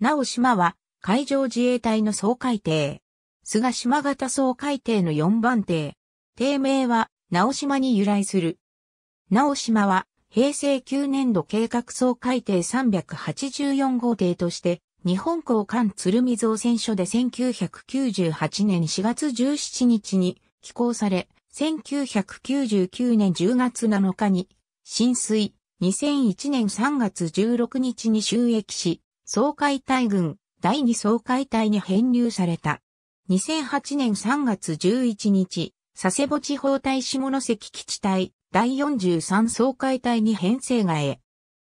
なお島は海上自衛隊の総海艇。菅島型総海艇の4番艇。艇名は直島に由来する。直島は平成9年度計画総海艇384号艇として、日本港艦鶴見造船所で1998年4月17日に寄港され、1999年10月7日に浸水、2001年3月16日に収益し、総解体軍第2総解体に編入された。2008年3月11日、佐世保地方大下関基地隊第43総解体に編成がえ。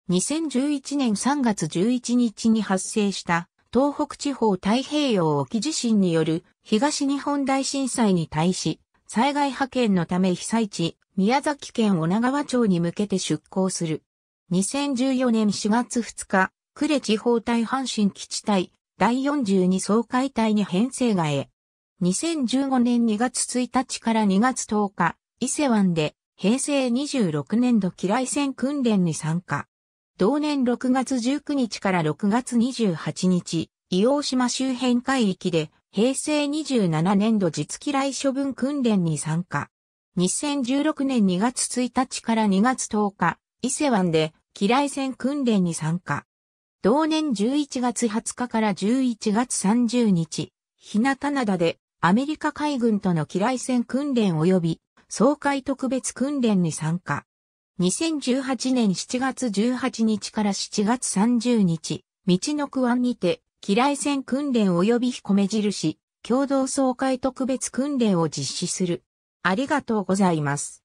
2011年3月11日に発生した東北地方太平洋沖地震による東日本大震災に対し、災害派遣のため被災地、宮崎県女川町に向けて出港する。2014年4月2日、呉地方隊阪神基地隊、第42総会隊に編成がえ。2015年2月1日から2月10日、伊勢湾で平成26年度機雷戦訓練に参加。同年6月19日から6月28日、伊王島周辺海域で平成27年度実機雷処分訓練に参加。2016年2月1日から2月10日、伊勢湾で機雷戦訓練に参加。同年11月20日から11月30日、日向灘でアメリカ海軍との機雷戦訓練及び総会特別訓練に参加。2018年7月18日から7月30日、道の区湾にて、機雷戦訓練及び彦目印、共同総会特別訓練を実施する。ありがとうございます。